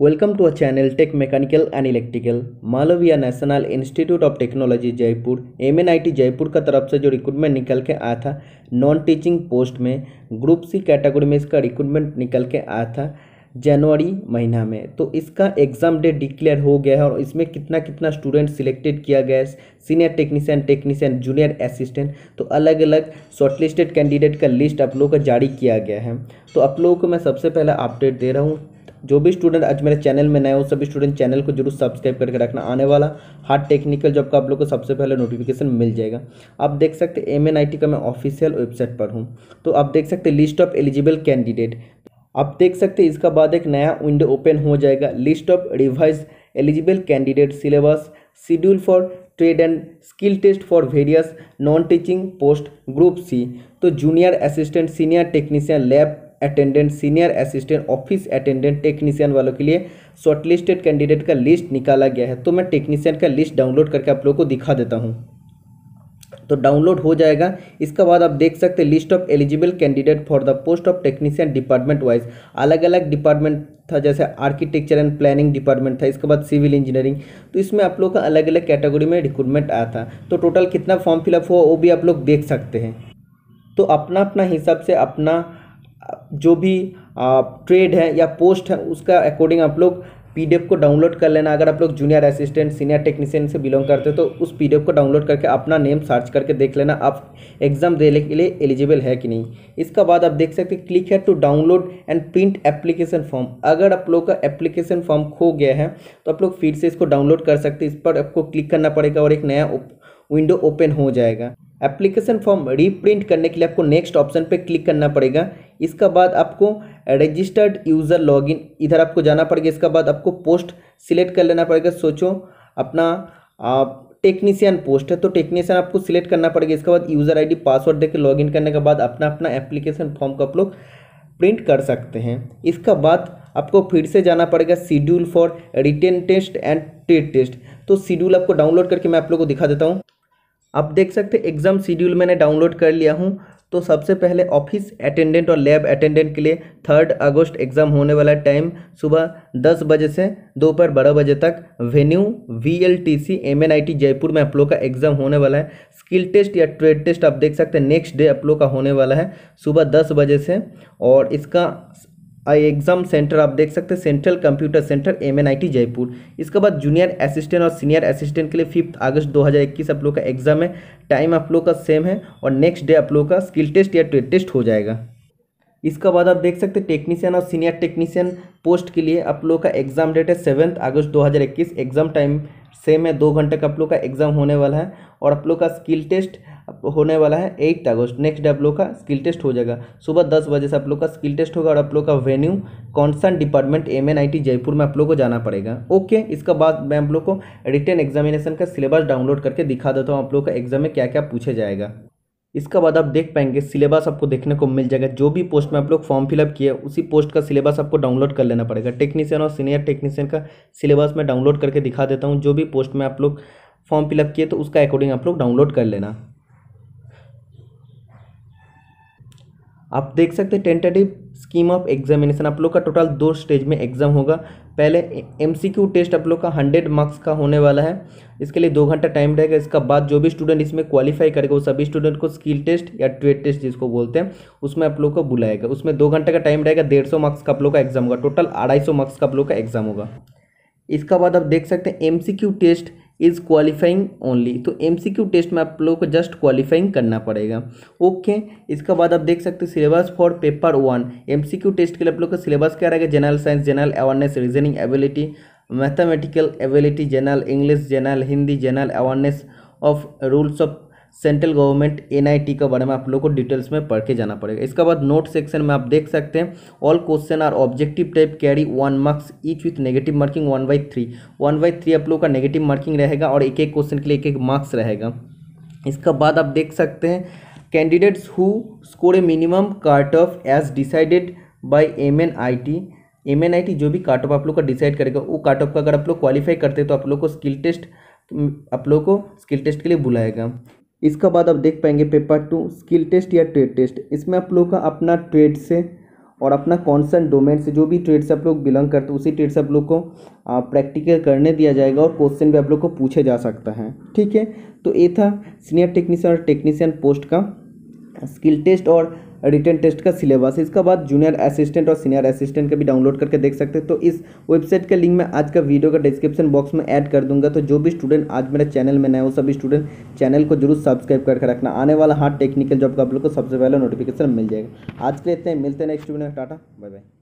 welcome to a channel tech mechanical and electrical Malaviya National Institute of Technology Jaipur M Jaipur का तरफ से जो recruitment निकल के आया था नॉन टीचिंग पोस्ट में ग्रुप सी कैटेगरी में इसका रिक्रूटमेंट निकल के आया था जनवरी महीना में तो इसका एग्ज़ाम डेट डिक्लेयर हो गया है और इसमें कितना कितना स्टूडेंट सिलेक्टेड किया गया है senior technician technician junior assistant तो अलग अलग शॉर्टलिस्टेड कैंडिडेट का लिस्ट आप लोगों का जारी किया गया है तो आप लोगों को मैं सबसे पहले अपडेट दे रहा हूँ जो भी स्टूडेंट आज मेरे चैनल में नए हो सभी स्टूडेंट चैनल को जरूर सब्सक्राइब करके रखना आने वाला हार्ड टेक्निकल जॉब का आप लोग को सबसे पहले नोटिफिकेशन मिल जाएगा आप देख सकते एम एन का मैं ऑफिशियल वेबसाइट पर हूँ तो आप देख सकते हैं लिस्ट ऑफ एलिजिबल कैंडिडेट आप देख सकते हैं इसका बाद एक नया विंडो ओपन हो जाएगा list of revise eligible candidate syllabus schedule for trade and skill test for various non teaching post group C तो junior assistant senior technician lab attendant senior assistant office attendant technician वालों के लिए shortlisted candidate का list निकाला गया है तो मैं टेक्नीशियन का लिस्ट डाउनलोड करके आप लोगों को दिखा देता हूँ तो डाउनलोड हो जाएगा इसके बाद आप देख सकते हैं list of eligible candidate for the post of technician department wise अलग अलग डिपार्टमेंट था जैसे आर्किटेक्चर एंड प्लानिंग डिपार्टमेंट था इसके बाद सिविल इंजीनियरिंग तो इसमें आप लोग का अलग अलग कैटेगरी में रिक्रूटमेंट आया था तो टोटल कितना फॉर्म फिलअप हुआ वो भी आप लोग देख सकते हैं तो अपना अपना हिसाब से अपना जो भी ट्रेड है या पोस्ट है उसका अकॉर्डिंग आप लोग पी को डाउनलोड कर लेना अगर आप लोग जूनियर असिस्टेंट सीनियर टेक्नीशियन से बिलोंग करते हो तो उस पी को डाउनलोड करके अपना नेम सर्च करके देख लेना आप एग्जाम देने के लिए एलिजिबल है कि नहीं इसका बाद आप देख सकते हैं क्लिक है to download and print application form अगर आप लोग का एप्लीकेशन फॉर्म खो गया है तो आप लोग फिर से इसको डाउनलोड कर सकते हैं इस पर आपको क्लिक करना पड़ेगा और एक नया विंडो ओपन हो जाएगा एप्लीकेशन फॉर्म रीप्रिंट करने के लिए आपको नेक्स्ट ऑप्शन पे क्लिक करना पड़ेगा इसका बाद आपको रजिस्टर्ड यूज़र लॉगिन इधर आपको जाना पड़ेगा इसका बाद आपको पोस्ट सिलेक्ट कर लेना पड़ेगा सोचो अपना टेक्नीशियन पोस्ट है तो टेक्नीशियन आपको सिलेक्ट करना पड़ेगा इसके बाद यूज़र आईडी पासवर्ड देकर लॉगिन करने के बाद अपना अपना एप्लीकेशन फॉर्म को आप लोग प्रिंट कर सकते हैं इसका बाद आपको फिर से जाना पड़ेगा schedule for written test and trade test तो शेड्यूल आपको डाउनलोड करके मैं आप लोग को दिखा देता हूँ आप देख सकते हैं एग्ज़ाम शेड्यूल मैंने डाउनलोड कर लिया हूँ तो सबसे पहले ऑफिस अटेंडेंट और लैब अटेंडेंट के लिए थर्ड अगस्त एग्ज़ाम होने वाला टाइम सुबह दस बजे से दोपहर बारह बजे तक venue V L T C M N I T Jaipur में आप लोग का एग्ज़ाम होने वाला है स्किल टेस्ट या ट्रेड टेस्ट आप देख सकते हैं नेक्स्ट डे आप लोग का होने वाला है सुबह दस बजे से और इसका एग्जाम सेंटर आप देख सकते हैं central computer centre M N I T Jaipur इसके बाद जूनियर असिस्टेंट और सीनियर असिस्टेंट के लिए फिफ्थ अगस्त 2021 आप लोग का एग्जाम है टाइम आप लोग का सेम है और नेक्स्ट डे आप लोग का स्किल टेस्ट या टेस्ट हो जाएगा इसके बाद आप देख सकते हैं टेक्नीशियन और सीनियर टेक्नीशियन पोस्ट के लिए आप लोग का एग्जाम डेट है सेवन्थ अगस्त दो एग्जाम टाइम सेम है दो घंटे का आप लोग का एग्जाम होने वाला है और आप लोग का स्किल टेस्ट होने वाला है एट अगस्त नेक्स्ट डे आप लोग का स्किल टेस्ट हो जाएगा सुबह दस बजे से आप लोग का स्किल टेस्ट होगा और आप लोग का venue concerned department M N I T Jaipur में आप लोग को जाना पड़ेगा ओके इसके बाद मैं आप लोग को रिटर्न एग्जामिनेशन का सिलेबस डाउनलोड करके दिखा देता हूँ आप लोग का एग्जाम में क्या क्या पूछा जाएगा इसका बाद आप देख पाएंगे सिलेबस आपको देखने को मिल जाएगा जो भी पोस्ट में आप लोग फॉर्म फिलअप किया उसी पोस्ट का सिलेबस आपको डाउनलोड कर लेना पड़ेगा टेक्नीशियन और सीनियर टेक्नीशियन का सिलेबस मैं डाउनलोड करके दिखा देता हूँ जो भी पोस्ट में आप लोग फॉर्म फिलअप किए तो उसका अकॉर्डिंग आप लोग डाउनलोड कर लेना आप देख सकते हैं टेंटेटिव स्कीम ऑफ एग्जामिनेशन आप लोग का टोटल दो स्टेज में एग्जाम होगा पहले एमसीक्यू टेस्ट आप लोग का हंड्रेड मार्क्स का होने वाला है इसके लिए दो घंटा टाइम रहेगा इसका बाद जो भी स्टूडेंट इसमें क्वालिफाई करेगा वो सभी स्टूडेंट को स्किल टेस्ट या ट्वेट टेस्ट जिसको बोलते हैं उसमें आप लोग को बुलाएगा उसमें दो घंटे का टाइम रहेगा डेढ़ सौ मार्क्स का आप लोग का एग्जाम होगा टोटल अढ़ाई सौ मार्क्स का आप लोग का एग्जाम होगा इसका बाद आप देख सकते हैं M test is qualifying only तो क्यू टेस्ट में आप लोगों को जस्ट क्वालिफाइंग करना पड़ेगा ओके इसके बाद आप देख सकते हो syllabus for paper one Q test के लिए आप लोग का सिलेबस क्या रहेगा general science general awareness reasoning ability mathematical ability general English general Hindi general awareness of rules of central government NIT का बारे में आप लोग को डिटेल्स में पढ़ के जाना पड़ेगा इसके बाद नोट सेक्शन में आप देख सकते हैं all question are objective type carry one marks each with negative marking one by three one by three आप लोग का नेगेटिव मार्किंग रहेगा और एक एक क्वेश्चन के लिए एक एक मार्क्स रहेगा इसका बाद आप देख सकते हैं candidates who score a minimum cut off as decided by M N I T M N I T जो भी कार्ट ऑफ आप लोग का डिसाइड करेगा वो कार्ट ऑफ का अगर आप लोग क्वालिफाई करते हैं तो आप लोग को स्किल टेस्ट आप लोग को स्किल टेस्ट के लिए बुलाएगा इसके बाद आप देख पाएंगे पेपर टू स्किल टेस्ट या ट्रेड टेस्ट इसमें आप लोग का अपना ट्रेड से और अपना कॉन्सर्न डोमेन से जो भी ट्रेड से आप लोग बिलोंग करते हैं उसी ट्रेड से आप लोग को प्रैक्टिकल करने दिया जाएगा और क्वेश्चन भी आप लोग को पूछे जा सकता है ठीक है तो ये था सीनियर टेक्नीशियन और टेक्नीशियन पोस्ट का स्किल टेस्ट और रिटर्न टेस्ट का सिलेबस इसके बाद जूनियर असिस्टेंट और सीनियर असिस्टेंट का भी डाउनलोड करके देख सकते हैं तो इस वेबसाइट का लिंक मैं आज का वीडियो का डिस्क्रिप्शन बॉक्स में ऐड कर दूंगा तो जो भी स्टूडेंट आज मेरे चैनल में नए हो सभी स्टूडेंट चैनल को जरूर सब्सक्राइब करके रखना आने वाला हर टेक्निकल जॉब का आप लोग को सबसे पहले नोटिफिकेशन मिल जाएगा आज के लिए इतने मिलते हैं नेक्स्ट वीडियो टाटा बाय बाय